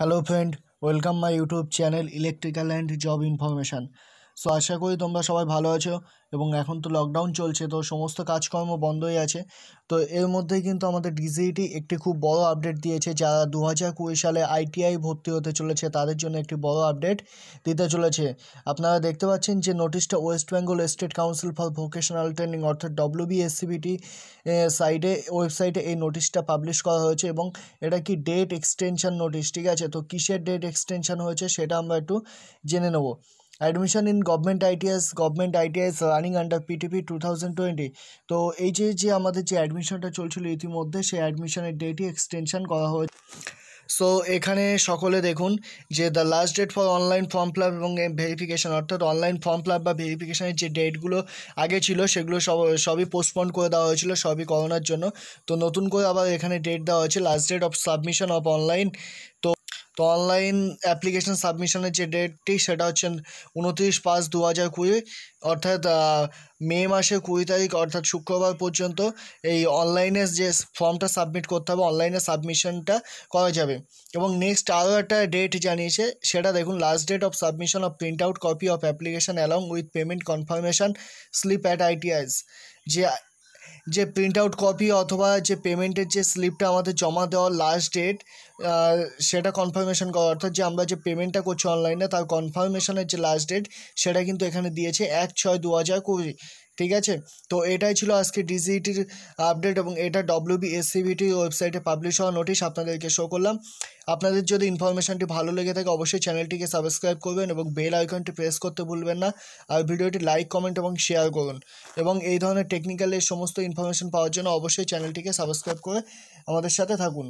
hello friend welcome my YouTube channel electrical and job information so আশা করি তোমরা সবাই ভালো আছো এবং এখন তো লকডাউন চলছে তো সমস্ত কাজকর্ম বন্ধই আছে তো এর মধ্যেই কিন্তু আমাদের ডিজিটি e একটি খুব বড় আপডেট দিয়েছে যারা দু হাজার কুড়ি সালে আইটিআই ভর্তি হতে চলেছে তাদের জন্য একটি বড় আপডেট দিতে চলেছে আপনারা দেখতে পাচ্ছেন যে নোটিশটা West Bengal State Council for Vocational Training অর্থাৎ ডব্লিউবিএসসিবিটি সাইডে ওয়েবসাইটে এই নোটিশটা পাবলিশ করা হয়েছে এবং এটা কি ডেট এক্সটেনশান নোটিশ ঠিক আছে তো কিসের ডেট এক্সটেনশান হয়েছে সেটা আমরা একটু জেনে নেবো admission in government ITIs government ITIs running under PTP two thousand twenty তো এই যে যে আমাদের যে অ্যাডমিশনটা চলছিল ইতিমধ্যে সেই অ্যাডমিশনের ডেটই এক্সটেনশন করা হয়েছে সো এখানে সকলে দেখুন যে the last date for online form fill up এবং ভেরিফিকেশান অর্থাৎ অনলাইন ফর্ম ফিল আপ বা ভেরিফিকেশানের যে ডেটগুলো আগে ছিল সেগুলো সব সবই পোস্টপন করে দেওয়া হয়েছিল সবই করোনার জন্য তো নতুন করে আবার এখানে ডেট দেওয়া হয়েছে last date of submission of online তো তো অনলাইন অ্যাপ্লিকেশন সাবমিশনের যে ডেটটি সেটা হচ্ছে উনত্রিশ পাঁচ দু হাজার কুড়ি অর্থাৎ মে মাসের কুড়ি তারিখ অর্থাৎ শুক্রবার পর্যন্ত এই অনলাইনে যে ফর্মটা সাবমিট করতে হবে অনলাইনে সাবমিশনটা করা যাবে এবং নেক্সট আরও একটা ডেট জানিয়েছে সেটা দেখুন last date of submission of print out copy of application along with payment confirmation slip at ITIs যে যে প্রিন্ট আউট কপি অথবা যে পেমেন্টের যে স্লিপটা আমাদের জমা দেওয়ার লাস্ট ডেট সেটা কনফার্মেশন করা অর্থাৎ যে আমরা যে পেমেন্টটা করছি অনলাইনে তার কনফার্মেশনের যে লাস্ট ডেট সেটা কিন্তু এখানে দিয়েছে এক ছয় দু হাজার কুড়ি ঠিক আছে তো এটাই ছিল আজকে ডিজিটির e আপডেট এবং এটা এস এসসিবিটি ওয়েবসাইটে পাবলিশ হওয়া নোটিশ আপনাদেরকে শো করলাম আপনাদের যদি ইনফরমেশনটি ভালো লেগে থাকে অবশ্যই চ্যানেলটিকে সাবস্ক্রাইব করবেন এবং বেল আইকনটি প্রেস করতে ভুলবেন না আর ভিডিওটি লাইক কমেন্ট এবং শেয়ার করুন এবং এই ধরনের টেকনিক্যাল এই সমস্ত ইনফরমেশন পাওয়ার জন্য অবশ্যই চ্যানেলটিকে সাবস্ক্রাইব করে আমাদের সাথে থাকুন